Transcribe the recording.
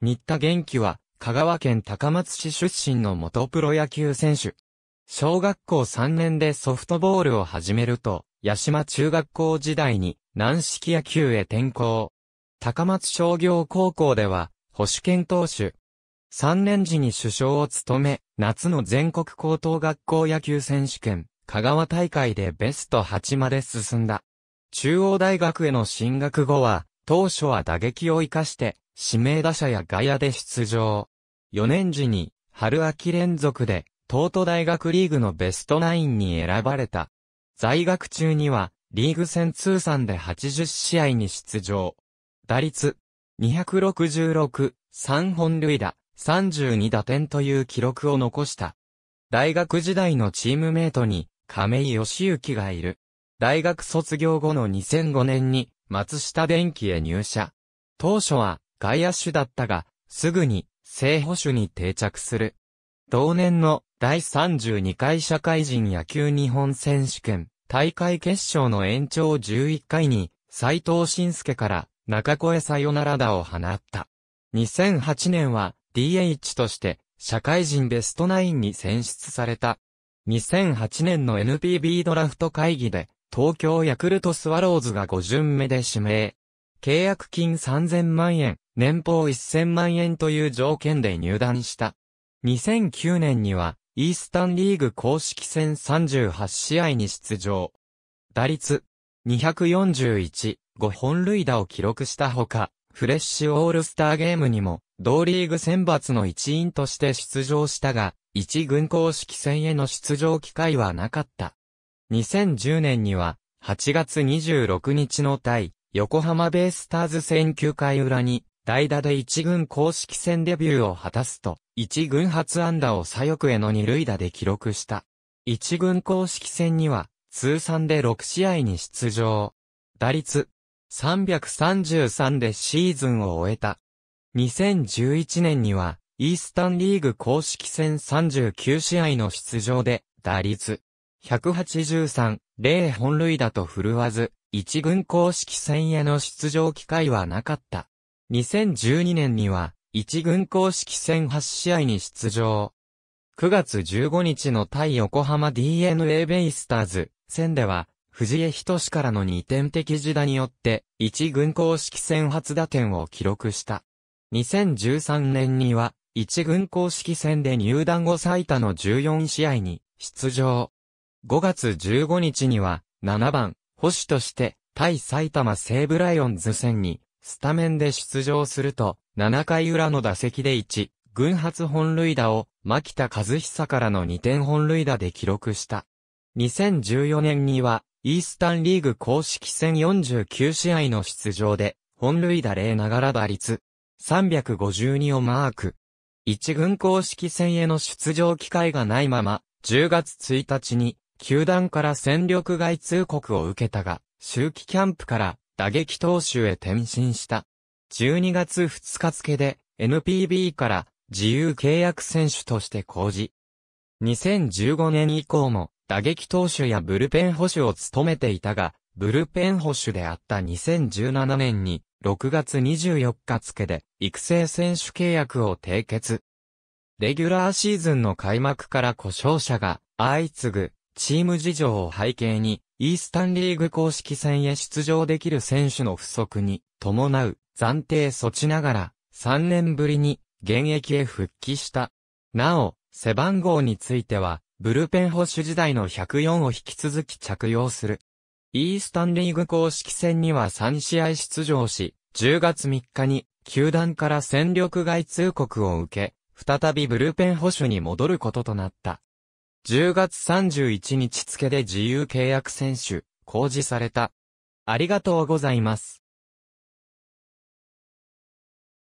新田元気は、香川県高松市出身の元プロ野球選手。小学校3年でソフトボールを始めると、八島中学校時代に軟式野球へ転向。高松商業高校では、保守県投手。3年時に首相を務め、夏の全国高等学校野球選手権、香川大会でベスト8まで進んだ。中央大学への進学後は、当初は打撃を活かして、指名打者や外野で出場。4年時に、春秋連続で、東都大学リーグのベストナインに選ばれた。在学中には、リーグ戦通算で80試合に出場。打率、266、3本塁打、32打点という記録を残した。大学時代のチームメイトに、亀井義行がいる。大学卒業後の2005年に、松下電機へ入社。当初は、外野手だったが、すぐに正捕手に定着する。同年の第32回社会人野球日本選手権大会決勝の延長11回に斎藤慎介から中越さよならだを放った。2008年は DH として社会人ベストナインに選出された。2008年の NPB ドラフト会議で東京ヤクルトスワローズが5巡目で指名。契約金3000万円、年俸1000万円という条件で入団した。2009年には、イースタンリーグ公式戦38試合に出場。打率、241、5本塁打を記録したほか、フレッシュオールスターゲームにも、同リーグ選抜の一員として出場したが、一軍公式戦への出場機会はなかった。2010年には、8月26日の対、横浜ベイスターズ戦9回裏に、代打で1軍公式戦デビューを果たすと、1軍初安打を左翼への2塁打で記録した。1軍公式戦には、通算で6試合に出場。打率、333でシーズンを終えた。2011年には、イースタンリーグ公式戦39試合の出場で、打率、183、0本塁打と振るわず、一軍公式戦への出場機会はなかった。2012年には、一軍公式戦8試合に出場。9月15日の対横浜 DNA ベイスターズ戦では、藤江仁からの2点的時代によって、一軍公式戦初打点を記録した。2013年には、一軍公式戦で入団後最多の14試合に出場。5月15日には、7番、保守として、対埼玉西武ライオンズ戦にスタメンで出場すると、7回裏の打席で1、群発本塁打を、牧田和久からの2点本塁打で記録した。2014年には、イースタンリーグ公式戦49試合の出場で、本塁打0ながら打率、352をマーク。一軍公式戦への出場機会がないまま、10月1日に、球団から戦力外通告を受けたが、秋季キャンプから打撃投手へ転身した。12月2日付で NPB から自由契約選手として公示。2015年以降も打撃投手やブルペン捕手を務めていたが、ブルペン捕手であった2017年に6月24日付で育成選手契約を締結。レギュラーシーズンの開幕から故障者が相次ぐチーム事情を背景にイースタンリーグ公式戦へ出場できる選手の不足に伴う暫定措置ながら3年ぶりに現役へ復帰した。なお、背番号についてはブルペン保守時代の104を引き続き着用する。イースタンリーグ公式戦には3試合出場し、10月3日に球団から戦力外通告を受け、再びブルペン保守に戻ることとなった。10月31日付で自由契約選手、公示された。ありがとうございます。